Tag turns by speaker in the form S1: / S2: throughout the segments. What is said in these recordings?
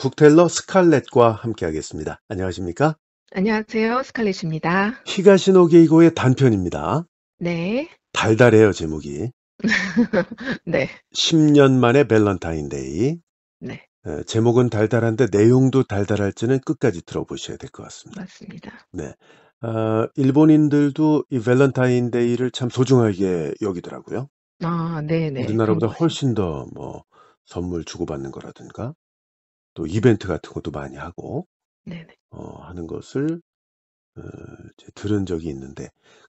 S1: 북텔러 스칼렛과 함께하겠습니다. 안녕하십니까?
S2: 안녕하세요. 스칼렛입니다.
S1: 히가시노 게이고의 단편입니다. 네. 달달해요, 제목이.
S2: 네.
S1: 10년 만의 밸런타인데이. 네. 어, 제목은 달달한데 내용도 달달할지는 끝까지 들어보셔야 될 것 같습니다.
S2: 맞습니다.
S1: 네. 아, 일본인들도 이 밸런타인데이를 참 소중하게 여기더라고요.
S2: 아, 네네. 네. 우리나라보다
S1: 훨씬 더 뭐 선물 주고받는 거라든가 또 이벤트 같은 것도 많이 하고 네네. 어, 하는 것을 어, 제 들은 적이 있는데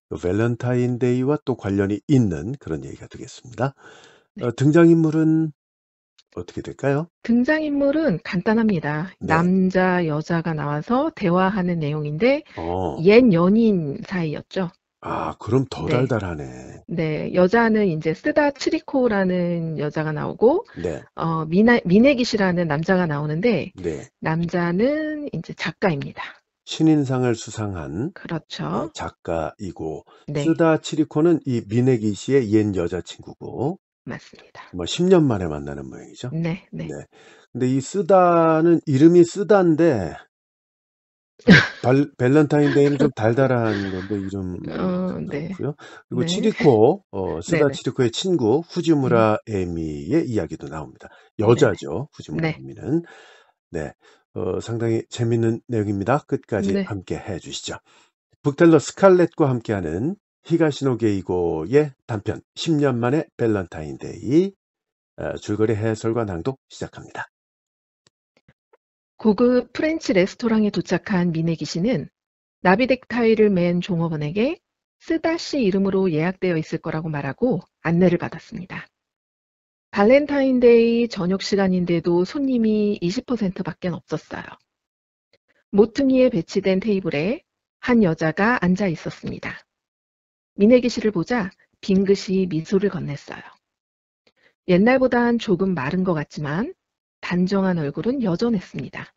S1: 그 밸런타인데이와 또 관련이 있는 그런 얘기가 되겠습니다. 어, 네. 어, 등장인물은 어떻게 될까요?
S2: 등장인물은 간단합니다. 네. 남자, 여자가 나와서 대화하는 내용인데, 어, 옛 연인 사이였죠. 아
S1: 그럼 더 네. 달달하네.
S2: 네, 여자는 이제 쓰다 츠리코라는 여자가 나오고, 네. 어, 미나, 미네기시라는 남자가 나오는데, 네. 남자는 이제 작가입니다.
S1: 신인상을 수상한 그렇죠. 어, 작가이고 네, 쓰다 치리코는 이 미네기 시의옛 여자친구고 맞습니다. 뭐 10년 만에 만나는 모양이죠. 네, 네. 네. 근데 이 쓰다는 이름이 쓰다인데 발, 밸런타인데이는 좀 달달한 건데 이름 어, 네. 고요 그리고 네. 치리코 어, 쓰다 네네. 치리코의 친구 후지무라 음. 에미의 이야기도 나옵니다. 네. 여자죠 후지무라 네. 에미는 네 어, 상당히 재밌는 내용입니다. 끝까지 네. 함께 해주시죠. 북텔러 스칼렛과 함께하는 히가시노 게이고의 단편 10년 만의 밸런타인데이 어, 줄거리 해설과 낭독 시작합니다.
S2: 고급 프렌치 레스토랑에 도착한 미네기 씨는 나비넥타이를 맨 종업원에게 쓰다씨 이름으로 예약되어 있을 거라고 말하고 안내를 받았습니다. 발렌타인데이 저녁 시간인데도 손님이 20%밖에 없었어요. 모퉁이에 배치된 테이블에 한 여자가 앉아 있었습니다. 미네기 씨를 보자 빙긋이 미소를 건넸어요. 옛날보단 조금 마른 것 같지만 단정한 얼굴은 여전했습니다.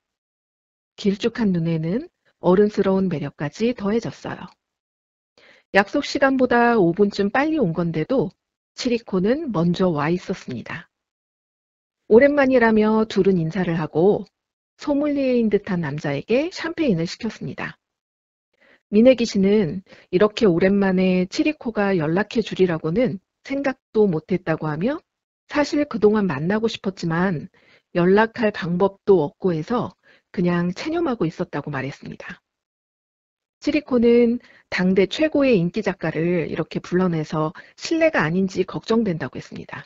S2: 길쭉한 눈에는 어른스러운 매력까지 더해졌어요. 약속 시간보다 5분쯤 빨리 온 건데도 치리코는 먼저 와 있었습니다. 오랜만이라며 둘은 인사를 하고 소믈리에인 듯한 남자에게 샴페인을 시켰습니다. 미네기 씨는 이렇게 오랜만에 치리코가 연락해 주리라고는 생각도 못했다고 하며 사실 그동안 만나고 싶었지만 연락할 방법도 없고 해서 그냥 체념하고 있었다고 말했습니다. 시리코는 당대 최고의 인기 작가를 이렇게 불러내서 신뢰가 아닌지 걱정된다고 했습니다.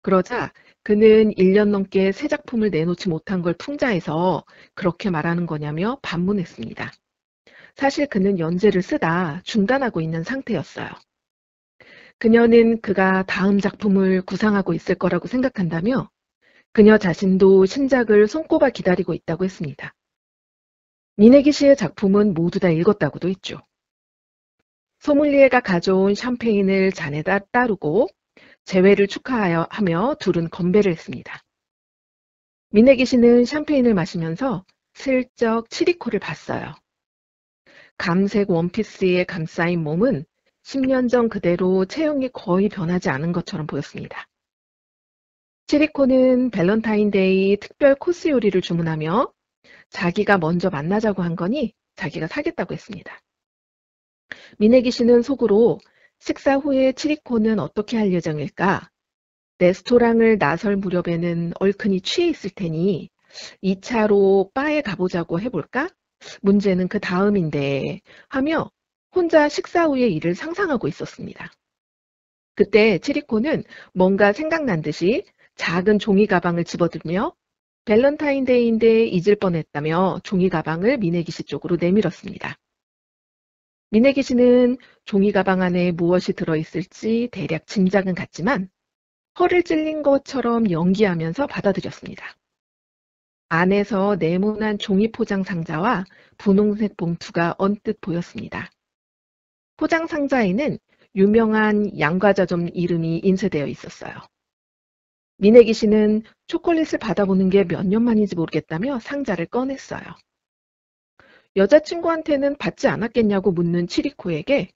S2: 그러자 그는 1년 넘게 새 작품을 내놓지 못한 걸 풍자해서 그렇게 말하는 거냐며 반문했습니다. 사실 그는 연재를 쓰다 중단하고 있는 상태였어요. 그녀는 그가 다음 작품을 구상하고 있을 거라고 생각한다며 그녀 자신도 신작을 손꼽아 기다리고 있다고 했습니다. 미네기 씨의 작품은 모두 다 읽었다고도 했죠. 소믈리에가 가져온 샴페인을 잔에다 따르고 재회를 축하하여 하며 둘은 건배를 했습니다. 미네기 씨는 샴페인을 마시면서 슬쩍 치리코를 봤어요. 감색 원피스에 감싸인 몸은 10년 전 그대로 채용이 거의 변하지 않은 것처럼 보였습니다. 치리코는 밸런타인데이 특별 코스 요리를 주문하며 자기가 먼저 만나자고 한 거니 자기가 사겠다고 했습니다. 미네기 씨는 속으로 식사 후에 치리코는 어떻게 할 예정일까? 레스토랑을 나설 무렵에는 얼큰히 취해 있을 테니 2차로 바에 가보자고 해볼까? 문제는 그 다음인데 하며 혼자 식사 후의 일을 상상하고 있었습니다. 그때 체리코는 뭔가 생각난 듯이 작은 종이 가방을 집어들며 밸런타인데이인데 잊을 뻔했다며 종이 가방을 미네기 씨 쪽으로 내밀었습니다. 미네기 씨는 종이 가방 안에 무엇이 들어있을지 대략 짐작은 갔지만 허를 찔린 것처럼 연기하면서 받아들였습니다. 안에서 네모난 종이 포장 상자와 분홍색 봉투가 언뜻 보였습니다. 포장 상자에는 유명한 양과자점 이름이 인쇄되어 있었어요. 미네기 씨는 초콜릿을 받아보는 게 몇 년 만인지 모르겠다며 상자를 꺼냈어요. 여자친구한테는 받지 않았겠냐고 묻는 치리코에게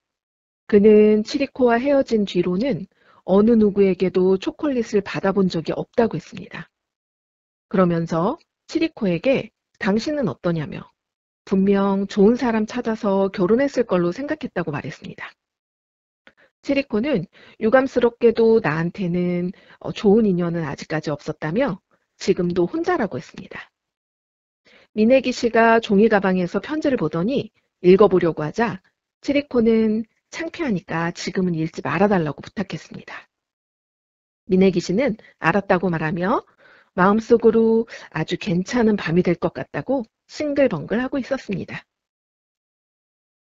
S2: 그는 치리코와 헤어진 뒤로는 어느 누구에게도 초콜릿을 받아본 적이 없다고 했습니다. 그러면서 치리코에게 당신은 어떠냐며 분명 좋은 사람 찾아서 결혼했을 걸로 생각했다고 말했습니다. 체리코는 유감스럽게도 나한테는 어, 좋은 인연은 아직까지 없었다며 지금도 혼자라고 했습니다. 미네기 씨가 종이 가방에서 편지를 보더니 읽어보려고 하자 체리코는 창피하니까 지금은 읽지 말아달라고 부탁했습니다. 미네기 씨는 알았다고 말하며 마음속으로 아주 괜찮은 밤이 될 것 같다고 싱글벙글하고 있었습니다.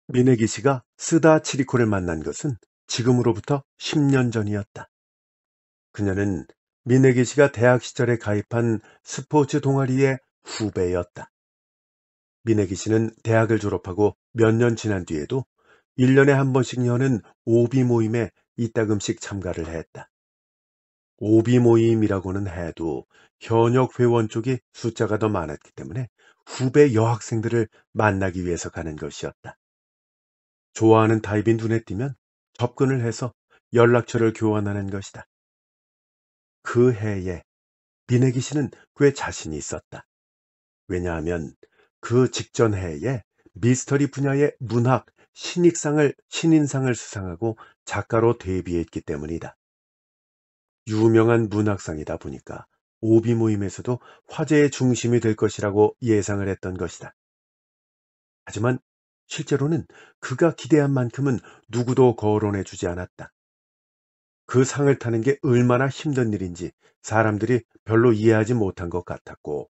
S1: 민혜기 씨가 쓰다 치리코를 만난 것은 지금으로부터 10년 전이었다. 그녀는 민혜기 씨가 대학 시절에 가입한 스포츠 동아리의 후배였다. 민혜기 씨는 대학을 졸업하고 몇 년 지난 뒤에도 1년에 한 번씩 여는 오비 모임에 이따금씩 참가를 했다. 오비 모임이라고는 해도 현역 회원 쪽이 숫자가 더 많았기 때문에 후배 여학생들을 만나기 위해서 가는 것이었다. 좋아하는 타입인 눈에 띄면 접근을 해서 연락처를 교환하는 것이다. 그 해에 민혜기 씨는 꽤 자신이 있었다. 왜냐하면 그 직전 해에 미스터리 분야의 문학 신익상을 신인상을 수상하고 작가로 데뷔했기 때문이다. 유명한 문학상이다 보니까 오비 모임에서도 화제의 중심이 될 것이라고 예상을 했던 것이다. 하지만 실제로는 그가 기대한 만큼은 누구도 거론해 주지 않았다. 그 상을 타는 게 얼마나 힘든 일인지 사람들이 별로 이해하지 못한 것 같았고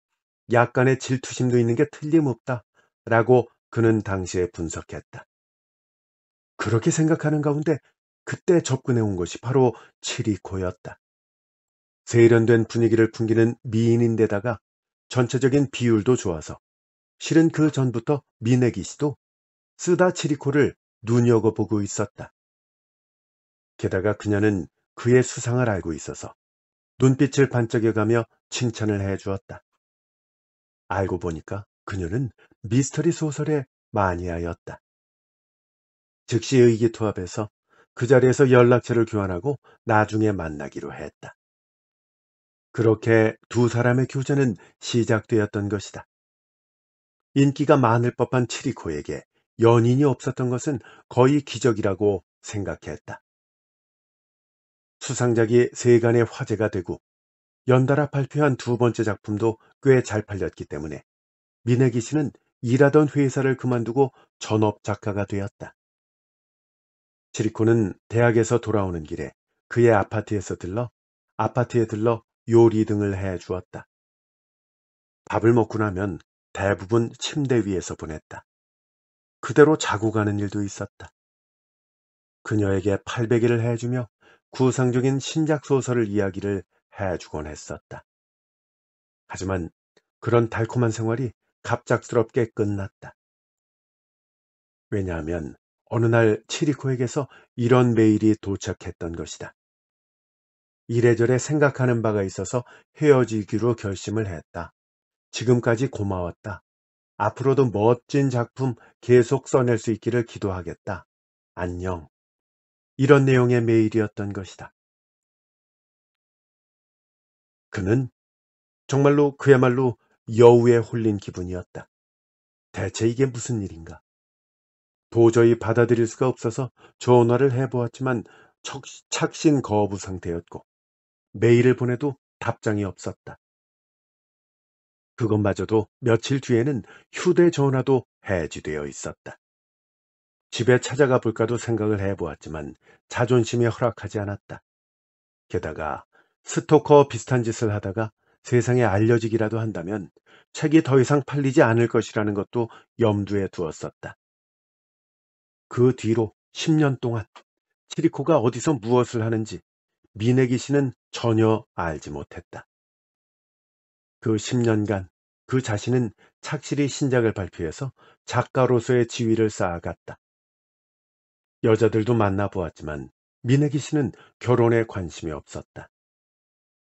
S1: 약간의 질투심도 있는 게 틀림없다 라고 그는 당시에 분석했다. 그렇게 생각하는 가운데 그때 접근해 온 것이 바로 치리코였다. 세련된 분위기를 풍기는 미인인데다가 전체적인 비율도 좋아서 실은 그 전부터 미네기 씨도 쓰다 치리코를 눈여겨보고 있었다. 게다가 그녀는 그의 수상을 알고 있어서 눈빛을 반짝여가며 칭찬을 해주었다. 알고 보니까 그녀는 미스터리 소설의 마니아였다. 즉시 의기투합해서 그 자리에서 연락처를 교환하고 나중에 만나기로 했다. 그렇게 두 사람의 교제는 시작되었던 것이다. 인기가 많을 법한 치리코에게 연인이 없었던 것은 거의 기적이라고 생각했다. 수상작이 세간의 화제가 되고 연달아 발표한 두 번째 작품도 꽤 잘 팔렸기 때문에 미네기 씨는 일하던 회사를 그만두고 전업 작가가 되었다. 치리코는 대학에서 돌아오는 길에 그의 아파트에서 들러 아파트에 들러 요리 등을 해 주었다. 밥을 먹고 나면 대부분 침대 위에서 보냈다. 그대로 자고 가는 일도 있었다. 그녀에게 팔베기를 해주며 구상적인 신작소설을 이야기를 해주곤 했었다. 하지만 그런 달콤한 생활이 갑작스럽게 끝났다. 왜냐하면 어느 날 치리코에게서 이런 메일이 도착했던 것이다. 이래저래 생각하는 바가 있어서 헤어지기로 결심을 했다. 지금까지 고마웠다. 앞으로도 멋진 작품 계속 써낼 수 있기를 기도하겠다. 안녕. 이런 내용의 메일이었던 것이다. 그는 정말로 그야말로 여우에 홀린 기분이었다. 대체 이게 무슨 일인가? 도저히 받아들일 수가 없어서 전화를 해보았지만 착신 거부 상태였고 메일을 보내도 답장이 없었다. 그것마저도 며칠 뒤에는 휴대전화도 해지되어 있었다. 집에 찾아가 볼까도 생각을 해보았지만 자존심이 허락하지 않았다. 게다가 스토커 비슷한 짓을 하다가 세상에 알려지기라도 한다면 책이 더 이상 팔리지 않을 것이라는 것도 염두에 두었었다. 그 뒤로 10년 동안 치리코가 어디서 무엇을 하는지 미네기 씨는 전혀 알지 못했다. 그 10년간 그 자신은 착실히 신작을 발표해서 작가로서의 지위를 쌓아갔다. 여자들도 만나보았지만 미네기 씨는 결혼에 관심이 없었다.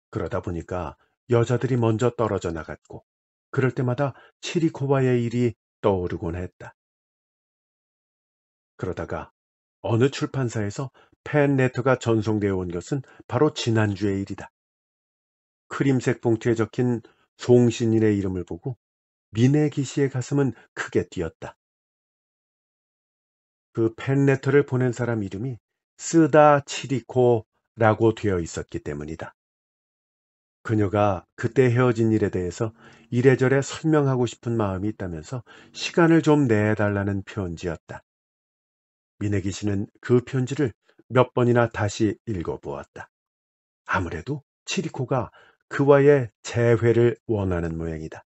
S1: 그러다 보니까 여자들이 먼저 떨어져 나갔고 그럴 때마다 치리코바의 일이 떠오르곤 했다. 그러다가 어느 출판사에서 팬 레터가 전송되어 온 것은 바로 지난주의 일이다. 크림색 봉투에 적힌 송신인의 이름을 보고 민네기 씨의 가슴은 크게 뛰었다. 그 팬레터를 보낸 사람 이름이 쓰다 치리코라고 되어 있었기 때문이다. 그녀가 그때 헤어진 일에 대해서 이래저래 설명하고 싶은 마음이 있다면서 시간을 좀 내달라는 편지였다. 민네기 씨는 그 편지를 몇 번이나 다시 읽어보았다. 아무래도 치리코가 그와의 재회를 원하는 모양이다.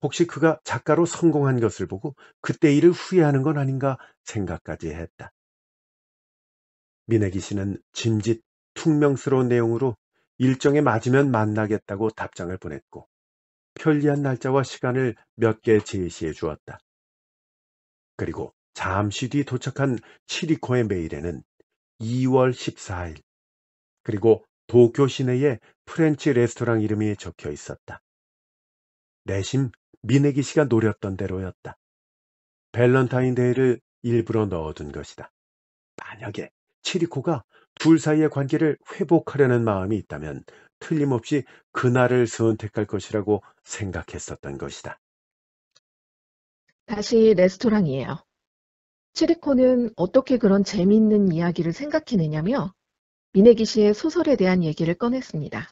S1: 혹시 그가 작가로 성공한 것을 보고 그때 일을 후회하는 건 아닌가 생각까지 했다. 미네기 씨는 짐짓 퉁명스러운 내용으로 일정에 맞으면 만나겠다고 답장을 보냈고 편리한 날짜와 시간을 몇 개 제시해 주었다. 그리고 잠시 뒤 도착한 치리코의 메일에는 2월 14일 그리고 도쿄 시내에 프렌치 레스토랑 이름이 적혀 있었다. 내심 미네기 씨가 노렸던 대로였다. 밸런타인데이를 일부러 넣어둔 것이다. 만약에 치리코가 둘 사이의 관계를 회복하려는 마음이 있다면 틀림없이 그날을 선택할 것이라고 생각했었던 것이다.
S2: 다시 레스토랑이에요. 치리코는 어떻게 그런 재미있는 이야기를 생각해내냐며 미네기 시의 소설에 대한 얘기를 꺼냈습니다.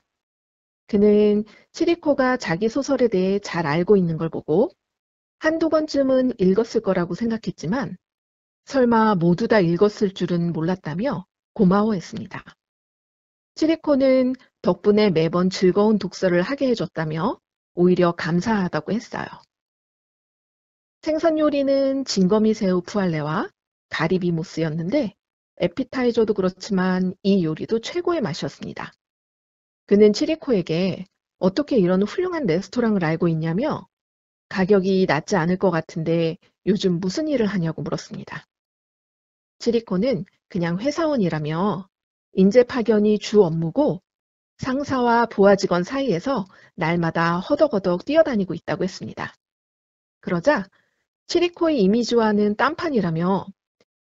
S2: 그는 치리코가 자기 소설에 대해 잘 알고 있는 걸 보고 한두 번쯤은 읽었을 거라고 생각했지만 설마 모두 다 읽었을 줄은 몰랐다며 고마워했습니다. 치리코는 덕분에 매번 즐거운 독서를 하게 해줬다며 오히려 감사하다고 했어요. 생선 요리는 진거미 새우 푸알레와 가리비모스였는데 에피타이저도 그렇지만 이 요리도 최고의 맛이었습니다. 그는 치리코에게 어떻게 이런 훌륭한 레스토랑을 알고 있냐며 가격이 낮지 않을 것 같은데 요즘 무슨 일을 하냐고 물었습니다. 치리코는 그냥 회사원이라며 인재 파견이 주 업무고 상사와 보아 직원 사이에서 날마다 허덕허덕 뛰어다니고 있다고 했습니다. 그러자 치리코의 이미지와는 딴판이라며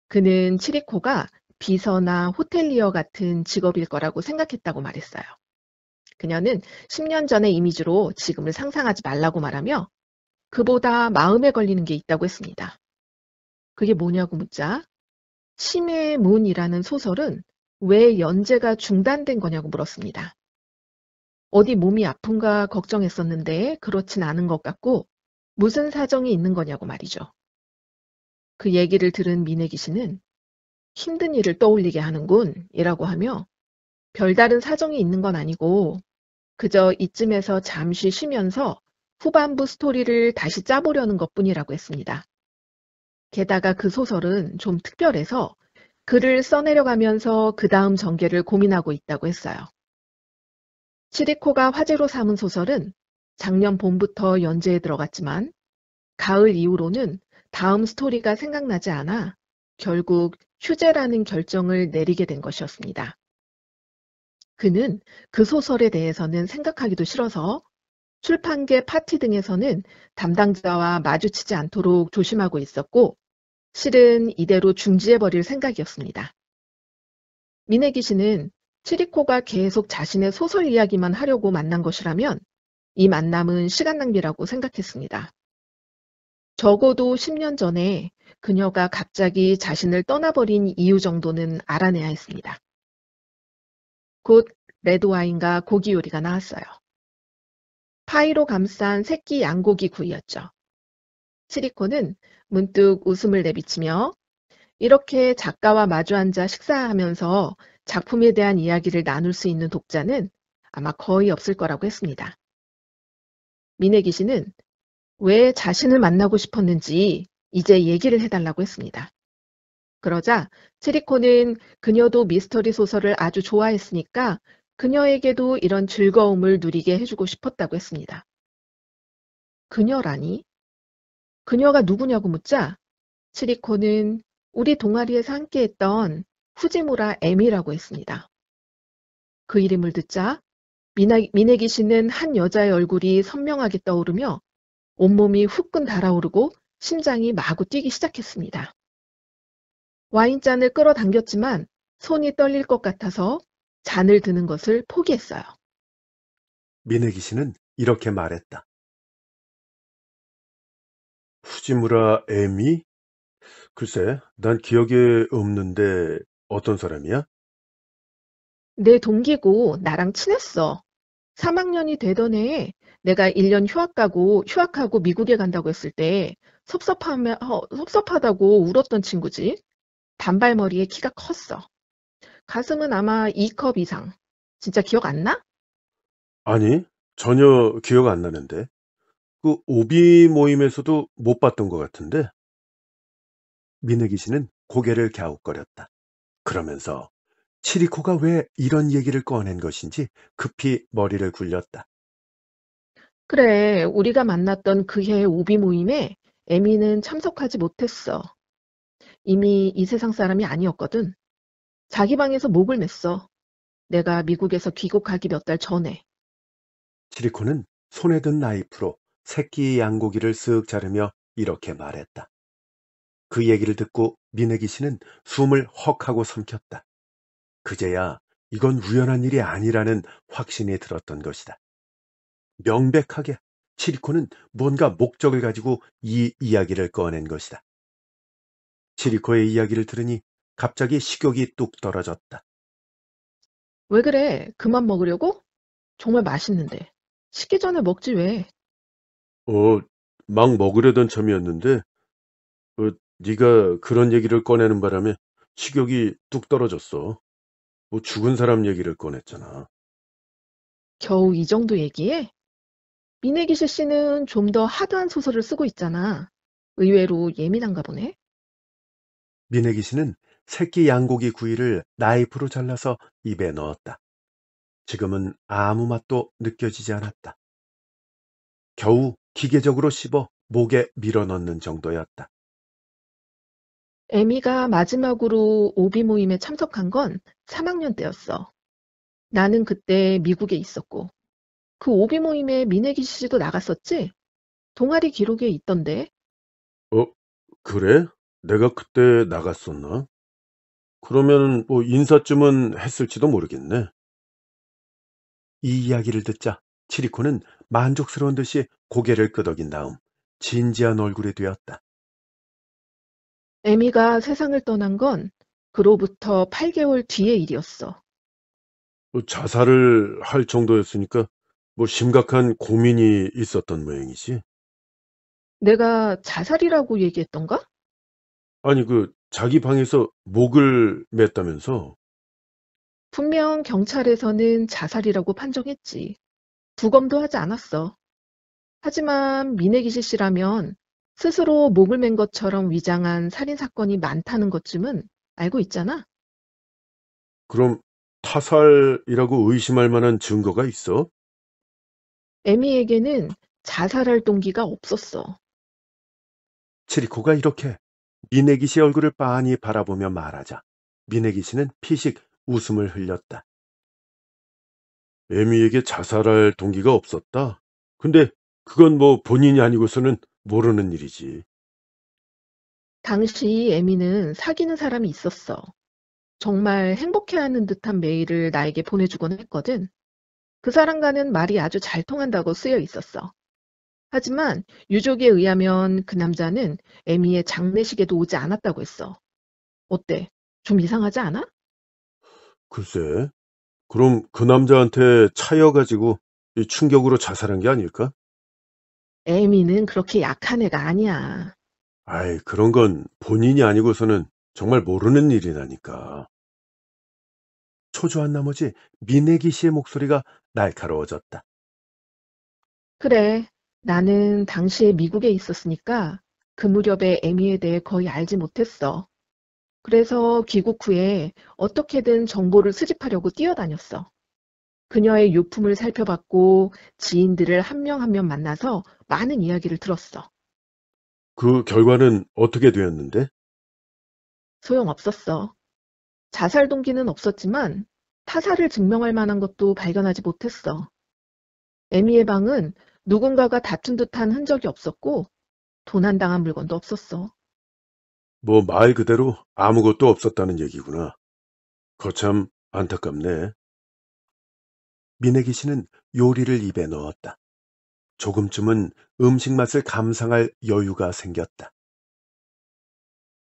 S2: 그는 치리코가 비서나 호텔리어 같은 직업일 거라고 생각했다고 말했어요. 그녀는 10년 전의 이미지로 지금을 상상하지 말라고 말하며 그보다 마음에 걸리는 게 있다고 했습니다. 그게 뭐냐고 묻자 치매의 문이라는 소설은 왜 연재가 중단된 거냐고 물었습니다. 어디 몸이 아픈가 걱정했었는데 그렇진 않은 것 같고 무슨 사정이 있는 거냐고 말이죠. 그 얘기를 들은 미내기 씨는 힘든 일을 떠올리게 하는군 이라고 하며 별다른 사정이 있는 건 아니고 그저 이쯤에서 잠시 쉬면서 후반부 스토리를 다시 짜보려는 것 뿐이라고 했습니다. 게다가 그 소설은 좀 특별해서 글을 써내려가면서 그 다음 전개를 고민하고 있다고 했어요. 치리코가 화제로 삼은 소설은 작년 봄부터 연재에 들어갔지만 가을 이후로는 다음 스토리가 생각나지 않아 결국 휴재라는 결정을 내리게 된 것이었습니다. 그는 그 소설에 대해서는 생각하기도 싫어서 출판계 파티 등에서는 담당자와 마주치지 않도록 조심하고 있었고 실은 이대로 중지해버릴 생각이었습니다. 미네기 씨는 트리코가 계속 자신의 소설 이야기만 하려고 만난 것이라면 이 만남은 시간 낭비라고 생각했습니다. 적어도 10년 전에 그녀가 갑자기 자신을 떠나버린 이유 정도는 알아내야 했습니다. 곧 레드와인과 고기 요리가 나왔어요. 파이로 감싼 새끼 양고기 구이였죠. 치리코는 문득 웃음을 내비치며 이렇게 작가와 마주 앉아 식사하면서 작품에 대한 이야기를 나눌 수 있는 독자는 아마 거의 없을 거라고 했습니다. 미내기 씨는 왜 자신을 만나고 싶었는지 이제 얘기를 해달라고 했습니다. 그러자 체리코는 그녀도 미스터리 소설을 아주 좋아했으니까 그녀에게도 이런 즐거움을 누리게 해주고 싶었다고 했습니다. 그녀라니? 그녀가 누구냐고 묻자 체리코는 우리 동아리에서 함께했던 후지무라 에미라고 했습니다. 그 이름을 듣자 미나, 내기 씨는 한 여자의 얼굴이 선명하게 떠오르며 온몸이 후끈 달아오르고 심장이 마구 뛰기 시작했습니다. 와인잔을 끌어당겼지만 손이 떨릴 것 같아서 잔을 드는 것을 포기했어요.
S1: 미내기 씨는 이렇게 말했다. 후지무라 에미? 글쎄, 난 기억에 없는데 어떤 사람이야?
S2: 내 동기고 나랑 친했어. 3학년이 되던 해에 내가 1년 휴학 가고 휴학하고 미국에 간다고 했을 때 섭섭하면 어, 섭섭하다고 울었던 친구지. 단발머리에 키가 컸어. 가슴은 아마 2컵 이상. 진짜 기억 안 나?
S1: 아니, 전혀 기억 안 나는데. 그 오비 모임에서도 못 봤던 것 같은데. 민우기 씨는 고개를 갸웃거렸다. 그러면서 치리코가 왜 이런 얘기를 꺼낸 것인지 급히 머리를 굴렸다.
S2: 그래, 우리가 만났던 그해 우비 모임에 에미는 참석하지 못했어. 이미 이 세상 사람이 아니었거든. 자기 방에서 목을 맸어. 내가 미국에서 귀국하기 몇 달 전에.
S1: 치리코는 손에 든 나이프로 새끼 양고기를 쓱 자르며 이렇게 말했다. 그 얘기를 듣고 미네기 씨는 숨을 헉 하고 삼켰다. 그제야 이건 우연한 일이 아니라는 확신이 들었던 것이다. 명백하게 치리코는 뭔가 목적을 가지고 이 이야기를 꺼낸 것이다. 치리코의 이야기를 들으니 갑자기 식욕이 뚝 떨어졌다.
S2: 왜 그래? 그만 먹으려고? 정말 맛있는데. 식기 전에 먹지
S1: 왜? 어, 막 먹으려던 참이었는데 어, 네가 그런 얘기를 꺼내는 바람에 식욕이 뚝 떨어졌어. 뭐 죽은 사람 얘기를 꺼냈잖아.
S2: 겨우 이 정도 얘기해? 미내기실 씨는 좀 더 하드한 소설을 쓰고 있잖아. 의외로 예민한가 보네.
S1: 민혜기 씨는 새끼 양고기 구이를 나이프로 잘라서 입에 넣었다. 지금은 아무 맛도 느껴지지 않았다. 겨우 기계적으로 씹어 목에 밀어넣는 정도였다.
S2: 에미가 마지막으로 오비 모임에 참석한 건 3학년 때였어. 나는 그때 미국에 있었고 그 오비 모임에 민혜기 씨도 나갔었지? 동아리 기록에 있던데.
S1: 어, 그래? 내가 그때 나갔었나? 그러면 뭐 인사쯤은 했을지도 모르겠네. 이 이야기를 듣자 치리코는 만족스러운 듯이 고개를 끄덕인 다음 진지한 얼굴이 되었다.
S2: 에미가 세상을 떠난 건 그로부터 8개월 뒤의 일이었어.
S1: 뭐 자살을 할 정도였으니까 뭐 심각한 고민이 있었던 모양이지.
S2: 내가 자살이라고 얘기했던가?
S1: 아니, 그 자기 방에서 목을 맸다면서.
S2: 분명 경찰에서는 자살이라고 판정했지. 부검도 하지 않았어. 하지만 민혜기 씨라면 스스로 목을 맨 것처럼 위장한 살인사건이 많다는 것쯤은 알고 있잖아.
S1: 그럼 타살이라고 의심할 만한 증거가 있어?
S2: 에미에게는 자살할 동기가 없었어.
S1: 체리코가 이렇게 미네기 씨 얼굴을 빤히 바라보며 말하자. 미네기 시는 피식 웃음을 흘렸다. 에미에게 자살할 동기가 없었다. 근데 그건 뭐 본인이 아니고서는 모르는 일이지.
S2: 당시 에미는 사귀는 사람이 있었어. 정말 행복해하는 듯한 메일을 나에게 보내주곤 했거든. 그 사람과는 말이 아주 잘 통한다고 쓰여 있었어. 하지만 유족에 의하면 그 남자는 에미의 장례식에도 오지 않았다고 했어. 어때? 좀 이상하지 않아?
S1: 글쎄, 그럼 그 남자한테 차여가지고 이 충격으로 자살한 게 아닐까?
S2: 에미는 그렇게 약한 애가 아니야.
S1: 아이, 그런 건 본인이 아니고서는 정말 모르는 일이라니까. 초조한 나머지 민혜기 씨의 목소리가 날카로워졌다.
S2: 그래. 나는 당시에 미국에 있었으니까 그 무렵에 에미에 대해 거의 알지 못했어. 그래서 귀국 후에 어떻게든 정보를 수집하려고 뛰어다녔어. 그녀의 유품을 살펴봤고 지인들을 한 명 한 명 만나서 많은 이야기를 들었어.
S1: 그 결과는 어떻게 되었는데?
S2: 소용없었어. 자살 동기는 없었지만 타살을 증명할 만한 것도 발견하지 못했어. 에미의 방은 누군가가 다툰 듯한 흔적이 없었고 도난당한 물건도 없었어.
S1: 뭐 말 그대로 아무것도 없었다는 얘기구나. 거참 안타깝네. 미내기 씨는 요리를 입에 넣었다. 조금쯤은 음식 맛을 감상할 여유가 생겼다.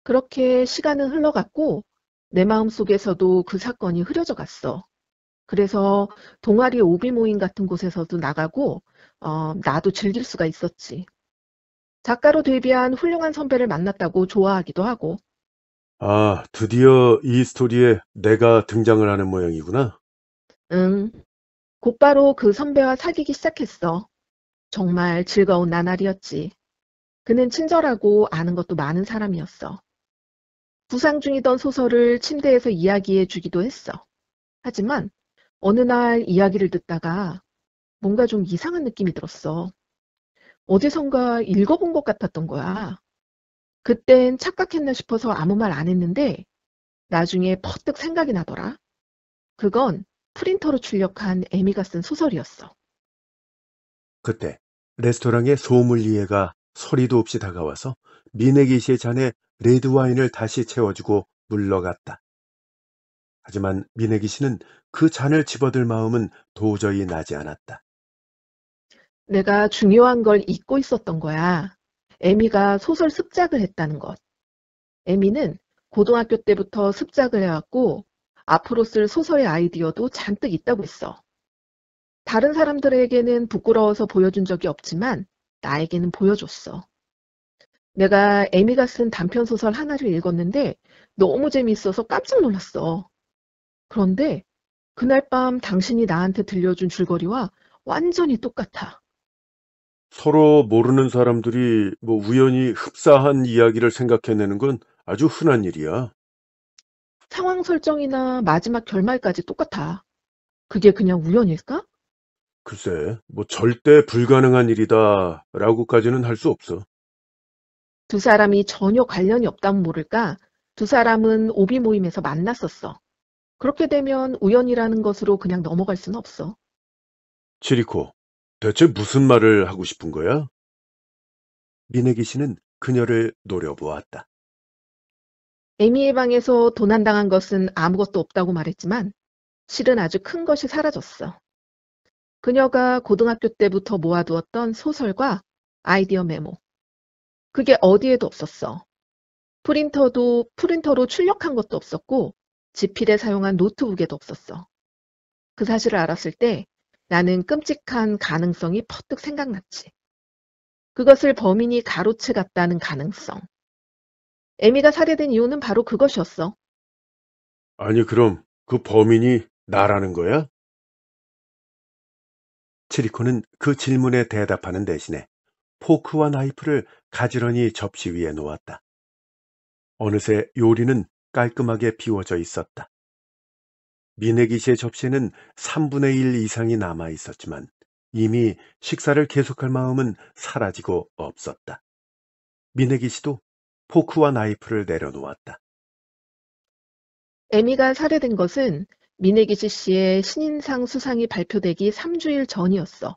S2: 그렇게 시간은 흘러갔고 내 마음속에서도 그 사건이 흐려져 갔어. 그래서 동아리 오비 모임 같은 곳에서도 나가고 어, 나도 즐길 수가 있었지. 작가로 데뷔한 훌륭한 선배를 만났다고 좋아하기도 하고.
S1: 아, 드디어 이 스토리에 내가 등장을 하는 모양이구나.
S2: 응, 곧바로 그 선배와 사귀기 시작했어. 정말 즐거운 나날이었지. 그는 친절하고 아는 것도 많은 사람이었어. 부상 중이던 소설을 침대에서 이야기해 주기도 했어. 하지만 어느 날 이야기를 듣다가 뭔가 좀 이상한 느낌이 들었어. 어디선가 읽어본 것 같았던 거야. 그땐 착각했나 싶어서 아무 말 안 했는데 나중에 퍼뜩 생각이 나더라. 그건 프린터로 출력한 에미가 쓴 소설이었어.
S1: 그때 레스토랑의 소믈리에가 소리도 없이 다가와서 미네기 시의 잔에 레드 와인을 다시 채워주고 물러갔다. 하지만 미네기 시는그 잔을 집어들 마음은 도저히 나지 않았다.
S2: 내가 중요한 걸 잊고 있었던 거야. 에미가 소설 습작을 했다는 것. 에미는 고등학교 때부터 습작을 해왔고 앞으로 쓸 소설의 아이디어도 잔뜩 있다고 했어. 다른 사람들에게는 부끄러워서 보여준 적이 없지만 나에게는 보여줬어. 내가 에미가 쓴 단편 소설 하나를 읽었는데 너무 재미있어서 깜짝 놀랐어. 그런데 그날 밤 당신이 나한테 들려준 줄거리와 완전히 똑같아.
S1: 서로 모르는 사람들이 뭐 우연히 흡사한 이야기를 생각해내는 건 아주 흔한 일이야.
S2: 상황 설정이나 마지막 결말까지 똑같아. 그게 그냥 우연일까?
S1: 글쎄, 뭐 절대 불가능한 일이다 라고까지는 할 수 없어.
S2: 두 사람이 전혀 관련이 없다면 모를까? 두 사람은 오비 모임에서 만났었어. 그렇게 되면 우연이라는 것으로 그냥 넘어갈 순 없어.
S1: 지리코 대체 무슨 말을 하고 싶은 거야? 민혜기 씨는 그녀를 노려보았다.
S2: 에미의 방에서 도난당한 것은 아무것도 없다고 말했지만 실은 아주 큰 것이 사라졌어. 그녀가 고등학교 때부터 모아두었던 소설과 아이디어 메모. 그게 어디에도 없었어. 프린터도 프린터로 출력한 것도 없었고 지필에 사용한 노트북에도 없었어. 그 사실을 알았을 때 나는 끔찍한 가능성이 퍼뜩 생각났지. 그것을 범인이 가로채 갔다는 가능성. 에미가 살해된 이유는 바로 그것이었어.
S1: 아니, 그럼 그 범인이 나라는 거야? 치리코는 그 질문에 대답하는 대신에 포크와 나이프를 가지런히 접시 위에 놓았다. 어느새 요리는 깔끔하게 비워져 있었다. 미네기 씨의 접시에는 3분의 1 이상이 남아 있었지만 이미 식사를 계속할 마음은 사라지고 없었다. 미네기 씨도 포크와 나이프를 내려놓았다.
S2: 에미가 살해된 것은 미네기시 씨의 신인상 수상이 발표되기 3주일 전이었어.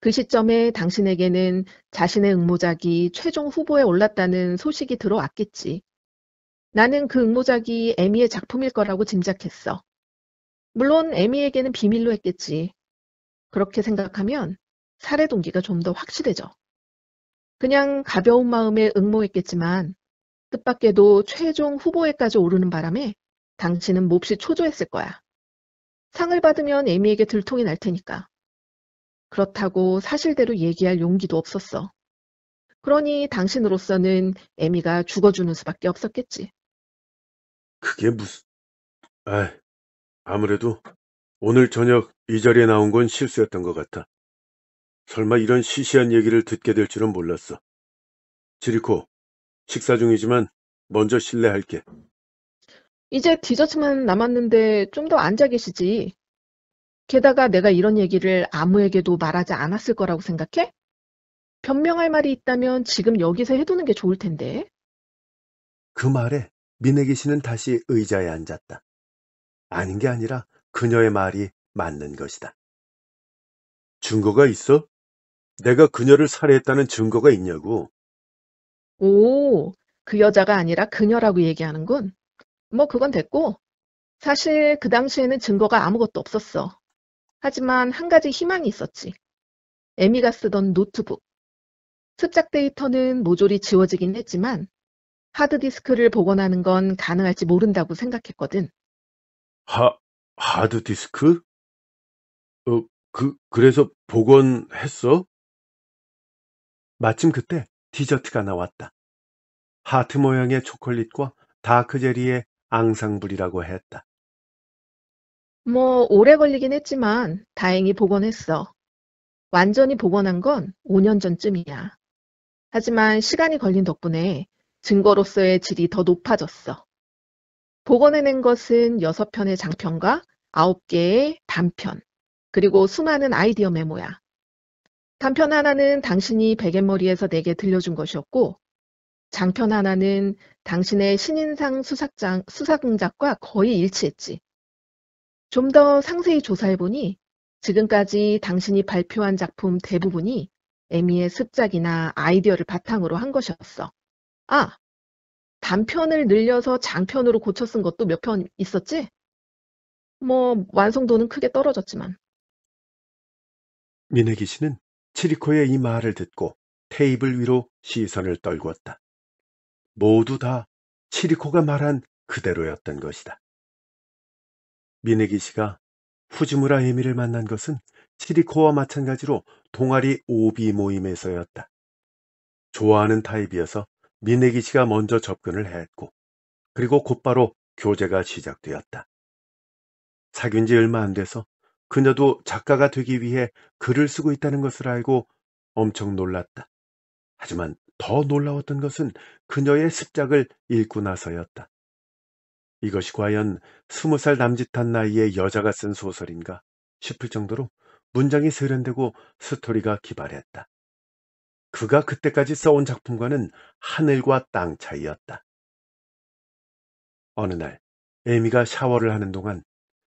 S2: 그 시점에 당신에게는 자신의 응모작이 최종 후보에 올랐다는 소식이 들어왔겠지. 나는 그 응모작이 에미의 작품일 거라고 짐작했어. 물론 에미에게는 비밀로 했겠지. 그렇게 생각하면 살해 동기가 좀 더 확실해져. 그냥 가벼운 마음에 응모했겠지만 뜻밖에도 최종 후보에까지 오르는 바람에 당신은 몹시 초조했을 거야. 상을 받으면 에미에게 들통이 날 테니까. 그렇다고 사실대로 얘기할 용기도 없었어. 그러니 당신으로서는 에미가 죽어주는 수밖에 없었겠지.
S1: 그게 무슨... 아, 아무래도 오늘 저녁 이 자리에 나온 건 실수였던 것 같아. 설마 이런 시시한 얘기를 듣게 될 줄은 몰랐어. 지리코, 식사 중이지만 먼저 실례할게.
S2: 이제 디저트만 남았는데 좀 더 앉아 계시지. 게다가 내가 이런 얘기를 아무에게도 말하지 않았을 거라고 생각해? 변명할 말이 있다면 지금 여기서 해두는 게 좋을 텐데.
S1: 그 말에 민혜기 씨는 다시 의자에 앉았다. 아닌 게 아니라 그녀의 말이 맞는 것이다. 증거가 있어? 내가 그녀를 살해했다는 증거가 있냐고.
S2: 오, 그 여자가 아니라 그녀라고 얘기하는군. 뭐 그건 됐고, 사실 그 당시에는 증거가 아무것도 없었어. 하지만 한 가지 희망이 있었지. 에미가 쓰던 노트북. 습작 데이터는 모조리 지워지긴 했지만 하드디스크를 복원하는 건 가능할지 모른다고 생각했거든.
S1: 하, 하드디스크? 어, 그, 그래서 복원했어? 마침 그때 디저트가 나왔다. 하트 모양의 초콜릿과 다크제리의 앙상블이라고 했다.
S2: 뭐, 오래 걸리긴 했지만 다행히 복원했어. 완전히 복원한 건 5년 전쯤이야. 하지만 시간이 걸린 덕분에 증거로서의 질이 더 높아졌어. 복원해낸 것은 6편의 장편과 9개의 단편, 그리고 수많은 아이디어 메모야. 단편 하나는 당신이 베갯머리에서 내게 들려준 것이었고 장편 하나는 당신의 신인상 수사장, 수사공작과 거의 일치했지. 좀 더 상세히 조사해보니 지금까지 당신이 발표한 작품 대부분이 에미의 습작이나 아이디어를 바탕으로 한 것이었어. 아, 단편을 늘려서 장편으로 고쳐 쓴 것도 몇 편 있었지? 뭐 완성도는 크게 떨어졌지만.
S1: 민혜기 씨는 치리코의 이 말을 듣고 테이블 위로 시선을 떨구었다. 모두 다 치리코가 말한 그대로였던 것이다. 미네기 씨가 후지무라 에미를 만난 것은 치리코와 마찬가지로 동아리 오비 모임에서였다. 좋아하는 타입이어서 미네기 씨가 먼저 접근을 했고 그리고 곧바로 교제가 시작되었다. 사귄 지 얼마 안 돼서 그녀도 작가가 되기 위해 글을 쓰고 있다는 것을 알고 엄청 놀랐다. 하지만 더 놀라웠던 것은 그녀의 습작을 읽고 나서였다. 이것이 과연 스무 살 남짓한 나이에 여자가 쓴 소설인가 싶을 정도로 문장이 세련되고 스토리가 기발했다. 그가 그때까지 써온 작품과는 하늘과 땅 차이였다. 어느 날 에미가 샤워를 하는 동안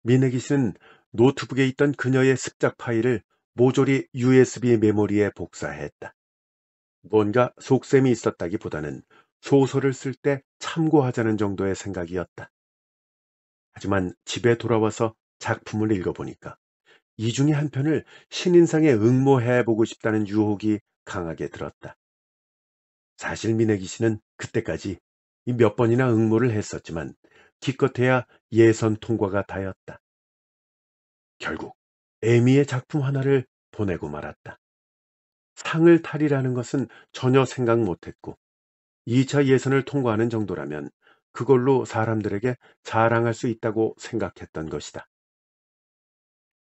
S1: 민혜기 씨는 노트북에 있던 그녀의 습작 파일을 모조리 USB 메모리에 복사했다. 뭔가 속셈이 있었다기보다는 소설을 쓸 때 참고하자는 정도의 생각이었다. 하지만 집에 돌아와서 작품을 읽어보니까 이 중에 한 편을 신인상에 응모해보고 싶다는 유혹이 강하게 들었다. 사실 민혜기 씨는 그때까지 몇 번이나 응모를 했었지만 기껏해야 예선 통과가 다였다. 결국 에미의 작품 하나를 보내고 말았다. 상을 탈이라는 것은 전혀 생각 못했고 2차 예선을 통과하는 정도라면 그걸로 사람들에게 자랑할 수 있다고 생각했던 것이다.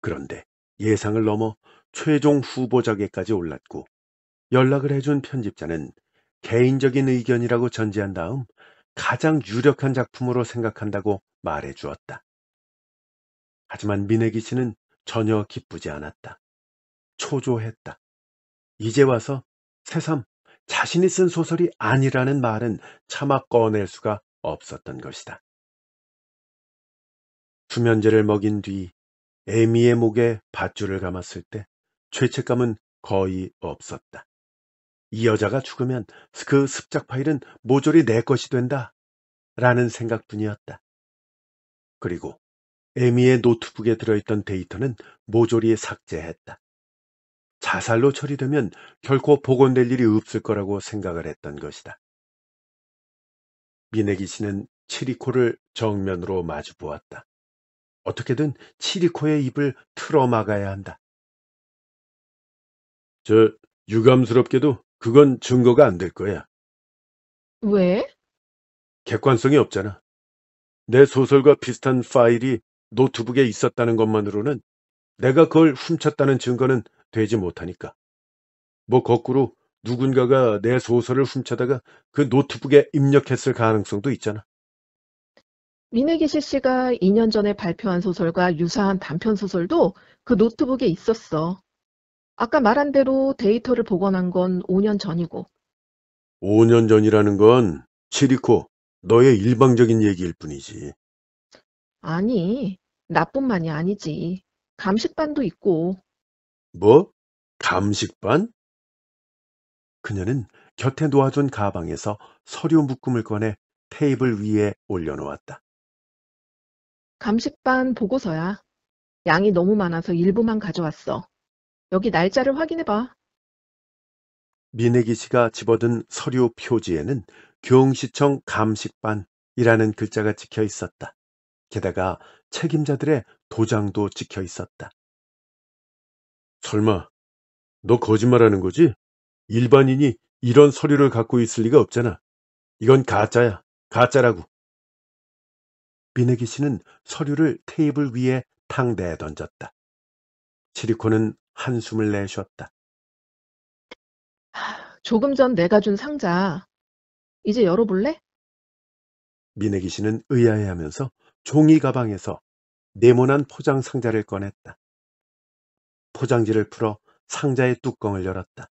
S1: 그런데 예상을 넘어 최종 후보자에까지 올랐고 연락을 해준 편집자는 개인적인 의견이라고 전제한 다음 가장 유력한 작품으로 생각한다고 말해 주었다. 하지만 민혜기 씨는 전혀 기쁘지 않았다. 초조했다. 이제 와서 새삼 자신이 쓴 소설이 아니라는 말은 차마 꺼낼 수가 없었던 것이다. 수면제를 먹인 뒤 에미의 목에 밧줄을 감았을 때 죄책감은 거의 없었다. 이 여자가 죽으면 그 습작 파일은 모조리 내 것이 된다. 라는 생각뿐이었다. 그리고 에미의 노트북에 들어있던 데이터는 모조리 삭제했다. 자살로 처리되면 결코 복원될 일이 없을 거라고 생각을 했던 것이다. 미네기 씨는 치리코를 정면으로 마주 보았다. 어떻게든 치리코의 입을 틀어 막아야 한다. 저, 유감스럽게도 그건 증거가 안 될 거야. 왜? 객관성이 없잖아. 내 소설과 비슷한 파일이 노트북에 있었다는 것만으로는 내가 그걸 훔쳤다는 증거는 되지 못하니까. 뭐 거꾸로 누군가가 내 소설을 훔쳐다가 그 노트북에 입력했을 가능성도 있잖아.
S2: 민혜기실 씨가 2년 전에 발표한 소설과 유사한 단편 소설도 그 노트북에 있었어. 아까 말한 대로 데이터를 복원한 건 5년 전이고.
S1: 5년 전이라는 건 치리코 너의 일방적인 얘기일 뿐이지.
S2: 아니, 나뿐만이 아니지. 감식반도 있고.
S1: 뭐? 감식반? 그녀는 곁에 놓아둔 가방에서 서류 묶음을 꺼내 테이블 위에 올려놓았다.
S2: 감식반 보고서야. 양이 너무 많아서 일부만 가져왔어. 여기 날짜를 확인해봐.
S1: 민혜기 씨가 집어든 서류 표지에는 교흥시청 감식반이라는 글자가 찍혀 있었다. 게다가 책임자들의 도장도 찍혀 있었다. 설마, 너 거짓말하는 거지? 일반인이 이런 서류를 갖고 있을 리가 없잖아. 이건 가짜야. 가짜라고. 민혜기 씨는 서류를 테이블 위에 탕에던졌다 치리코는 한숨을 내쉬었다.
S2: 조금 전 내가 준 상자 이제 열어볼래?
S1: 민혜기 씨는 의아해하면서 종이 가방에서 네모난 포장 상자를 꺼냈다. 포장지를 풀어 상자의 뚜껑을 열었다.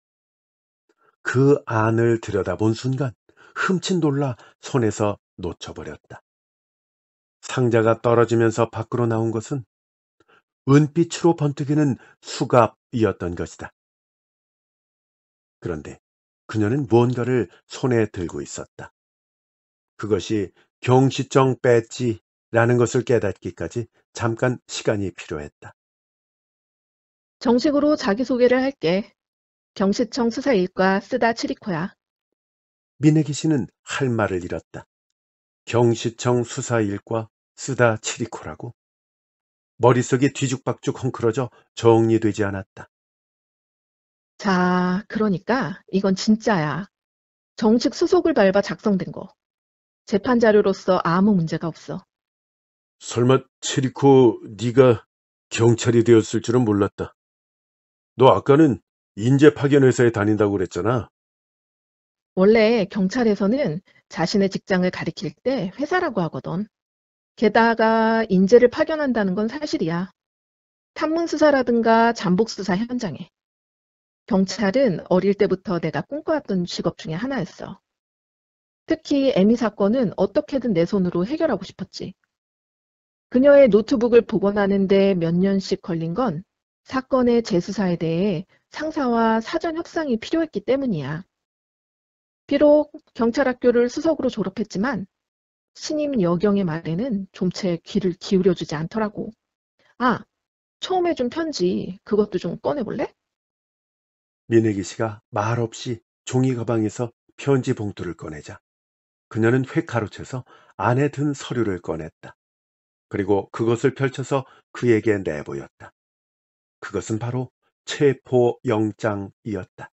S1: 그 안을 들여다본 순간 흠칫 놀라 손에서 놓쳐버렸다. 상자가 떨어지면서 밖으로 나온 것은 은빛으로 번뜩이는 수갑이었던 것이다. 그런데 그녀는 무언가를 손에 들고 있었다. 그것이 경시청 배지 라는 것을 깨닫기까지 잠깐 시간이 필요했다.
S2: 정식으로 자기소개를 할게. 경시청 수사1과 쓰다 치리코야
S1: 민혜기 씨는 할 말을 잃었다. 경시청 수사1과 쓰다 치리코라고 머릿속이 뒤죽박죽 헝클어져 정리되지 않았다.
S2: 자, 그러니까 이건 진짜야. 정식 수속을 밟아 작성된 거. 재판 자료로서 아무 문제가 없어.
S1: 설마 체리코 네가 경찰이 되었을 줄은 몰랐다. 너 아까는 인재 파견 회사에 다닌다고 그랬잖아.
S2: 원래 경찰에서는 자신의 직장을 가리킬 때 회사라고 하거든. 게다가 인재를 파견한다는 건 사실이야. 탐문수사라든가 잠복수사 현장에. 경찰은 어릴 때부터 내가 꿈꿔왔던 직업 중에 하나였어. 특히 에미 사건은 어떻게든 내 손으로 해결하고 싶었지. 그녀의 노트북을 복원하는 데 몇 년씩 걸린 건 사건의 재수사에 대해 상사와 사전 협상이 필요했기 때문이야. 비록 경찰학교를 수석으로 졸업했지만 신임 여경의 말에는 좀 채 귀를 기울여주지 않더라고. 아, 처음에 준 편지 그것도 좀 꺼내볼래?
S1: 민혜기 씨가 말없이 종이 가방에서 편지 봉투를 꺼내자 그녀는 회가로쳐서 안에 든 서류를 꺼냈다. 그리고 그것을 펼쳐서 그에게 내보였다. 그것은 바로 체포영장이었다.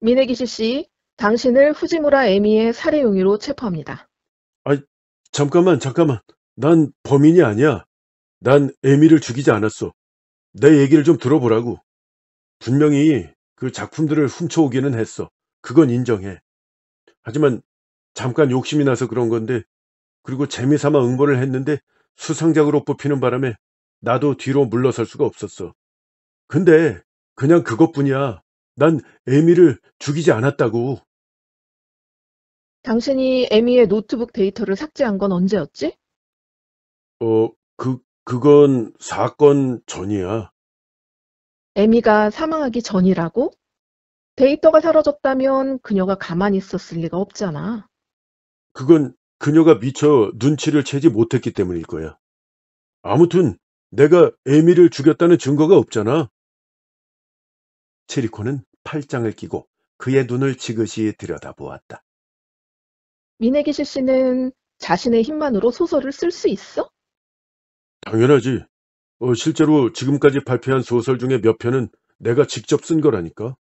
S2: 미네기시 씨, 당신을 후지무라 에미의 살해 용의로 체포합니다.
S1: 아, 잠깐만, 잠깐만. 난 범인이 아니야. 난 에미를 죽이지 않았어. 내 얘기를 좀 들어보라고. 분명히 그 작품들을 훔쳐오기는 했어. 그건 인정해. 하지만 잠깐 욕심이 나서 그런 건데 그리고 재미삼아 응모를 했는데 수상작으로 뽑히는 바람에 나도 뒤로 물러설 수가 없었어. 근데 그냥 그것뿐이야. 난 에미를 죽이지 않았다고.
S2: 당신이 에미의 노트북 데이터를 삭제한 건 언제였지?
S1: 어, 그, 그건 사건 전이야.
S2: 에미가 사망하기 전이라고? 데이터가 사라졌다면 그녀가 가만히 있었을 리가 없잖아.
S1: 그건 그녀가 미처 눈치를 채지 못했기 때문일 거야. 아무튼 내가 에미를 죽였다는 증거가 없잖아. 체리코는 팔짱을 끼고 그의 눈을 지그시 들여다보았다.
S2: 미네기시 씨는 자신의 힘만으로 소설을 쓸 수 있어?
S1: 당연하지. 어, 실제로 지금까지 발표한 소설 중에 몇 편은 내가 직접 쓴 거라니까.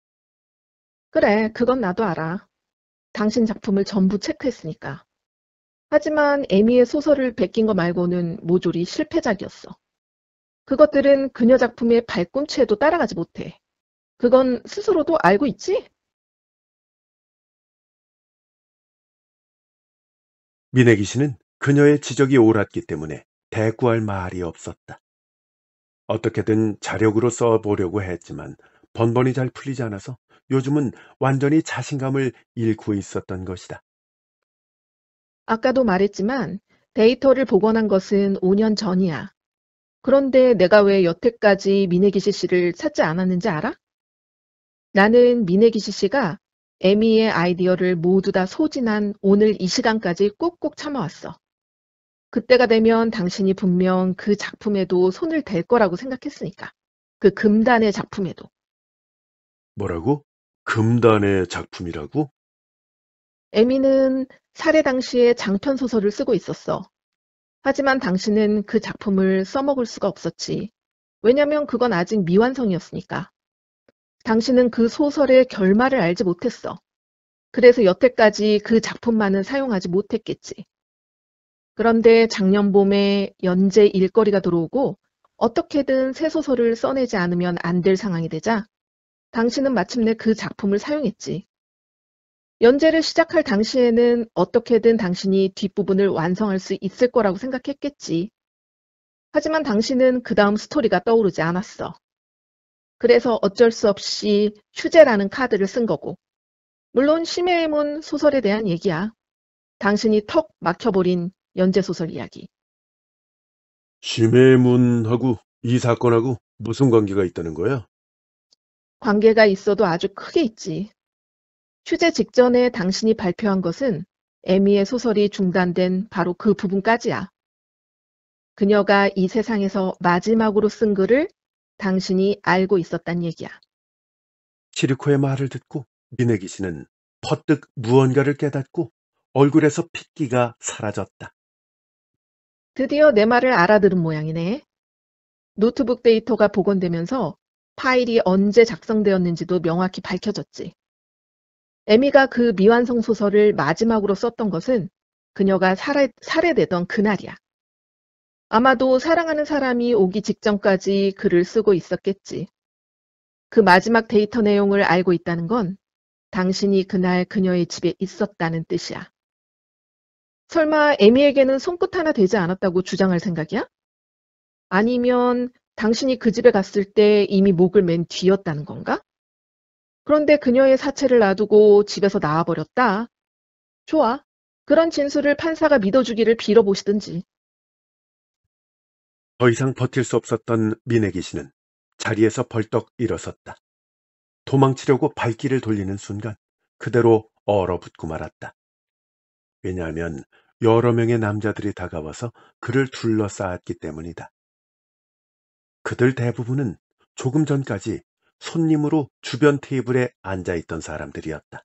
S2: 그래, 그건 나도 알아. 당신 작품을 전부 체크했으니까. 하지만 에미의 소설을 베낀 거 말고는 모조리 실패작이었어. 그것들은 그녀 작품의 발꿈치에도 따라가지 못해. 그건 스스로도 알고 있지?
S1: 미네기 씨는 그녀의 지적이 옳았기 때문에 대꾸할 말이 없었다. 어떻게든 자력으로 써보려고 했지만 번번이 잘 풀리지 않아서 요즘은 완전히 자신감을 잃고 있었던 것이다.
S2: 아까도 말했지만 데이터를 복원한 것은 5년 전이야. 그런데 내가 왜 여태까지 미네기시 씨를 찾지 않았는지 알아? 나는 미네기시 씨가 에미의 아이디어를 모두 다 소진한 오늘 이 시간까지 꼭꼭 참아왔어. 그때가 되면 당신이 분명 그 작품에도 손을 댈 거라고 생각했으니까. 그 금단의 작품에도.
S1: 뭐라고? 금단의 작품이라고?
S2: 에미는 살해 당시에 장편 소설을 쓰고 있었어. 하지만 당신은 그 작품을 써먹을 수가 없었지. 왜냐면 그건 아직 미완성이었으니까. 당신은 그 소설의 결말을 알지 못했어. 그래서 여태까지 그 작품만은 사용하지 못했겠지. 그런데 작년 봄에 연재 일거리가 들어오고 어떻게든 새 소설을 써내지 않으면 안 될 상황이 되자 당신은 마침내 그 작품을 사용했지. 연재를 시작할 당시에는 어떻게든 당신이 뒷부분을 완성할 수 있을 거라고 생각했겠지. 하지만 당신은 그 다음 스토리가 떠오르지 않았어. 그래서 어쩔 수 없이 휴재라는 카드를 쓴 거고. 물론 심해의 문 소설에 대한 얘기야. 당신이 턱 막혀버린 연재소설 이야기.
S1: 심해의 문하고 이 사건하고 무슨 관계가 있다는 거야?
S2: 관계가 있어도 아주 크게 있지. 취재 직전에 당신이 발표한 것은 에미의 소설이 중단된 바로 그 부분까지야. 그녀가 이 세상에서 마지막으로 쓴 글을 당신이 알고 있었단 얘기야.
S1: 시르코의 말을 듣고 미네기 씨는 퍼뜩 무언가를 깨닫고 얼굴에서 핏기가 사라졌다.
S2: 드디어 내 말을 알아들은 모양이네. 노트북 데이터가 복원되면서 파일이 언제 작성되었는지도 명확히 밝혀졌지. 에미가 그 미완성 소설을 마지막으로 썼던 것은 그녀가 살해, 살해되던 그날이야. 아마도 사랑하는 사람이 오기 직전까지 글을 쓰고 있었겠지. 그 마지막 데이터 내용을 알고 있다는 건 당신이 그날 그녀의 집에 있었다는 뜻이야. 설마 에미에게는 손끝 하나 되지 않았다고 주장할 생각이야? 아니면 당신이 그 집에 갔을 때 이미 목을 맨 뒤였다는 건가? 그런데 그녀의 사체를 놔두고 집에서 나와버렸다. 좋아. 그런 진술을 판사가 믿어주기를 빌어보시든지.
S1: 더 이상 버틸 수 없었던 민애기 씨는 자리에서 벌떡 일어섰다. 도망치려고 발길을 돌리는 순간 그대로 얼어붙고 말았다. 왜냐하면 여러 명의 남자들이 다가와서 그를 둘러싸았기 때문이다. 그들 대부분은 조금 전까지 손님으로 주변 테이블에 앉아있던 사람들이었다.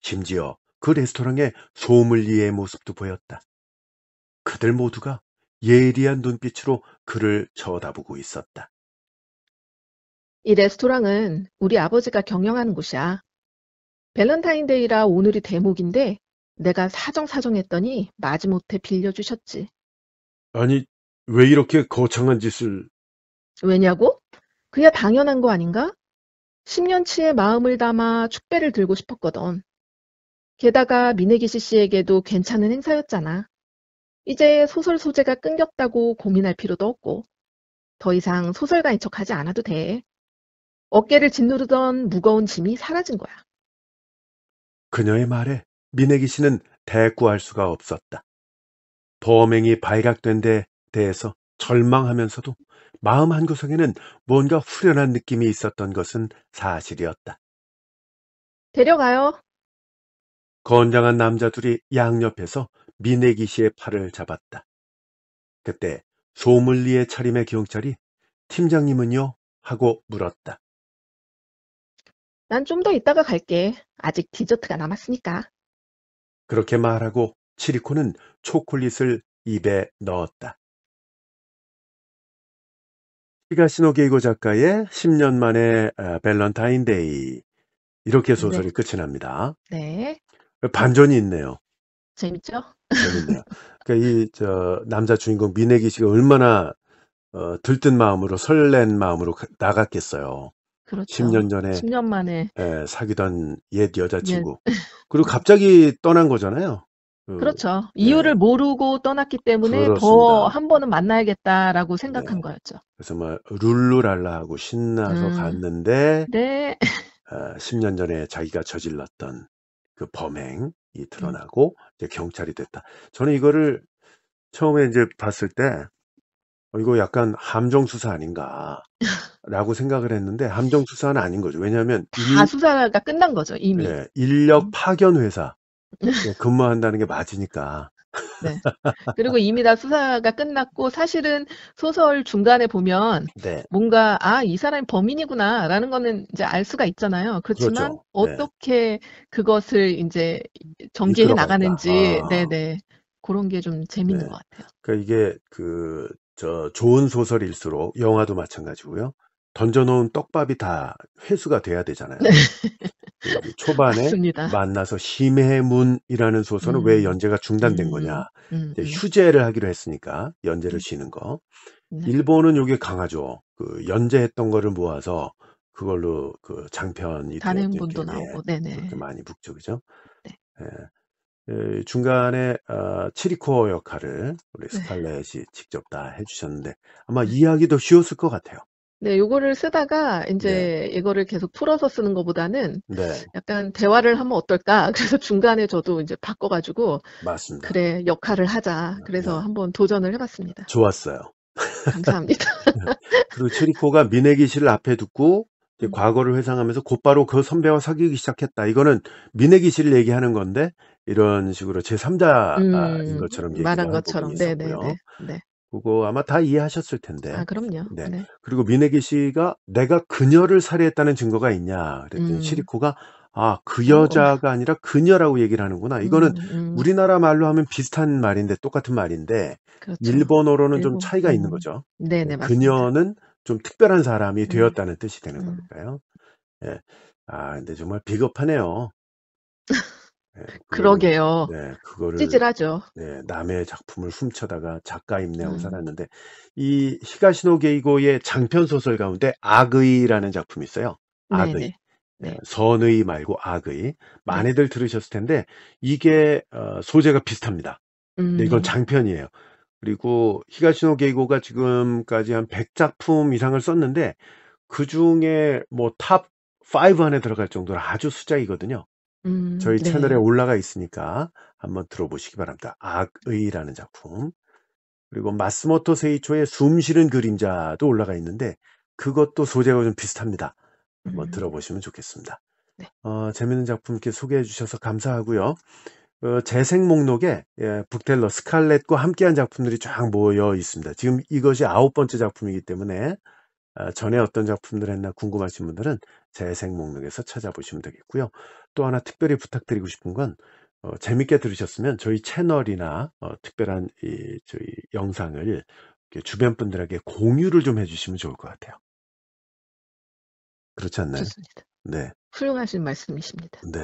S1: 심지어 그 레스토랑의 소믈리에의 모습도 보였다. 그들 모두가 예리한 눈빛으로 그를 쳐다보고 있었다.
S2: 이 레스토랑은 우리 아버지가 경영하는 곳이야. 밸런타인데이라 오늘이 대목인데 내가 사정사정했더니 마지못해 빌려주셨지.
S1: 아니, 왜 이렇게 거창한 짓을...
S2: 왜냐고? 그야 당연한 거 아닌가? 10년치의 마음을 담아 축배를 들고 싶었거든. 게다가 미네기시 씨에게도 괜찮은 행사였잖아. 이제 소설 소재가 끊겼다고 고민할 필요도 없고 더 이상 소설가인 척 하지 않아도 돼. 어깨를 짓누르던 무거운 짐이 사라진 거야.
S1: 그녀의 말에 민혜기 씨는 대꾸할 수가 없었다. 범행이 발각된 데 대해서 절망하면서도 마음 한구석에는 무언가 후련한 느낌이 있었던 것은 사실이었다.
S2: 데려가요.
S1: 건장한 남자 둘이 양옆에서 미네기 씨의 팔을 잡았다. 그때 소물리의 차림의 경찰이 팀장님은요? 하고 물었다.
S2: 난 좀 더 있다가 갈게. 아직 디저트가 남았으니까.
S1: 그렇게 말하고 치리코는 초콜릿을 입에 넣었다. 피가시노 게이고 작가의 10년 만에아 어, 밸런타인데이 이렇게 네. 소설이 끝이 납니다. 네. 반전이 있네요.
S2: 재밌죠? 재밌네요.
S1: 그러니까 이저 남자 주인공 민혜기 씨가 얼마나 어 들뜬 마음으로 설렌 마음으로 나갔겠어요.
S2: 10년 그렇죠. 전에 10년 만에
S1: 예 사귀던 옛 여자친구. 그리고 갑자기 떠난 거잖아요. 그 그렇죠.
S2: 네. 이유를 모르고 떠났기 때문에 더 한 번은 만나야겠다라고 네. 생각한 거였죠.
S1: 그래서 뭐 룰루랄라하고 신나서 음. 갔는데 네. 10년 아, 전에 자기가 저질렀던 그 범행이 음. 드러나고 이제 경찰이 됐다. 저는 이거를 처음에 이제 봤을 때 어, 이거 약간 함정 수사 아닌가라고 생각을 했는데 함정 수사는 아닌 거죠. 왜냐하면 다 인,
S2: 수사가 끝난 거죠, 이미. 예,
S1: 인력 음. 파견 회사 예, 근무한다는 게 맞으니까. 네.
S2: 그리고 이미 다 수사가 끝났고 사실은 소설 중간에 보면 네. 뭔가 아, 이 사람이 범인이구나라는 거는 이제 알 수가 있잖아요. 그렇지만 그렇죠. 네. 어떻게 그것을 이제 전개해 이끌어간다. 나가는지 아. 네네. 그런 게 좀 재밌는 네. 것 같아요.
S1: 그러니까 이게 그저 좋은 소설일수록 영화도 마찬가지고요. 던져 놓은 떡밥이 다 회수가 돼야 되잖아요. 네. 그 초반에 맞습니다. 만나서 심해문이라는 소설은 왜 음. 연재가 중단된 음. 거냐. 음, 음, 음 휴재를 하기로 했으니까 연재를 쉬는 거. 네. 일본은 요게 강하죠. 그 연재했던 거를 모아서 그걸로 그 장편이 단행본도 되었죠. 예. 나오고 네네. 그렇게 많이 묶죠. 그죠? 네. 예. 중간에 아, 치리코 역할을 우리 네. 스칼렛이 직접 다 해주셨는데 아마 이야기도 쉬웠을 것 같아요.
S2: 네, 요거를 쓰다가 이제 네. 이거를 계속 풀어서 쓰는 것보다는 네. 약간 대화를 하면 어떨까? 그래서 중간에 저도 이제 바꿔가지고 맞습니다. 그래 역할을 하자. 네. 그래서 네. 한번 도전을 해봤습니다.
S1: 좋았어요. 감사합니다. 네. 그리고 추리코가 민혜기 실 앞에 듣고 이제 음. 과거를 회상하면서 곧바로 그 선배와 사귀기 시작했다. 이거는 민혜기 실 얘기하는 건데 이런 식으로 제3자인 음, 것처럼 얘기를 말한 것처럼 네네 네, 네. 그거 아마 다 이해하셨을 텐데. 아,
S2: 그럼요. 네. 네.
S1: 그리고 민혜기 씨가 내가 그녀를 살해했다는 증거가 있냐? 그랬더니 음. 시리코가 아, 그 어, 여자가 아니라 그녀라고 얘기를 하는구나. 음, 이거는 음, 음. 우리나라 말로 하면 비슷한 말인데 똑같은 말인데 그렇죠. 일본어로는 좀 일본. 차이가 있는 음. 거죠. 네,
S2: 네, 그녀는
S1: 좀 특별한 사람이 음. 되었다는 뜻이 되는 거니까요. 예. 아, 근데 정말 비겁하네요. 예, 그러게요. 네, 그거를
S2: 찌질하죠.
S1: 네, 남의 작품을 훔쳐다가 작가 임내하고 음. 살았는데 이 히가시노 게이고의 장편 소설 가운데 악의라는 작품이 있어요. 악의. 네네. 예, 네. 선의 말고 악의. 네. 많이들 들으셨을 텐데 이게 어, 소재가 비슷합니다. 근 이건 음. 장편이에요. 그리고 히가시노 게이고가 지금까지 한 100작품 이상을 썼는데 그 중에 뭐 탑 5 안에 들어갈 정도로 아주 수작이거든요. 음, 저희 네. 채널에 올라가 있으니까 한번 들어보시기 바랍니다. 악의라는 작품. 그리고 마스모토 세이초의 숨쉬는 그림자도 올라가 있는데 그것도 소재가 좀 비슷합니다. 한번 음. 들어보시면 좋겠습니다. 네. 어, 재밌는 작품 이렇게 소개해 주셔서 감사하고요. 어, 재생 목록에 예, 북텔러 스칼렛과 함께한 작품들이 쫙 모여 있습니다. 지금 이것이 아홉 번째 작품이기 때문에 어, 전에 어떤 작품들 했나 궁금하신 분들은 재생 목록에서 찾아보시면 되겠고요. 또 하나 특별히 부탁드리고 싶은 건 어, 재밌게 들으셨으면 저희 채널이나 어, 특별한 이, 저희 영상을 주변 분들에게 공유를 좀 해주시면 좋을 것 같아요. 그렇지 않나요? 좋습니다. 네.
S2: 훌륭하신 말씀이십니다.
S1: 네.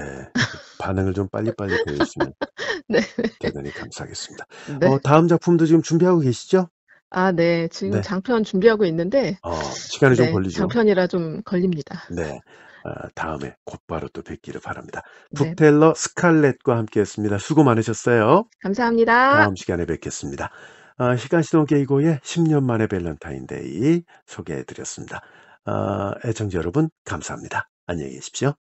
S1: 반응을 좀 빨리빨리 보여주시면 네. 대단히 감사하겠습니다. 네. 어, 다음 작품도 지금 준비하고 계시죠?
S2: 아, 네. 지금 네. 장편 준비하고 있는데 어,
S1: 시간이 네, 좀 걸리죠.
S2: 장편이라 좀 걸립니다.
S1: 네. 아, 다음에 곧바로 또 뵙기를 바랍니다. 북텔러 네. 스칼렛과 함께했습니다. 수고 많으셨어요.
S2: 감사합니다. 다음
S1: 시간에 뵙겠습니다. 어, 시간 시동 게이고의 10년 만의 밸런타인데이 소개해드렸습니다. 어, 애청자 여러분 감사합니다. 안녕히 계십시오.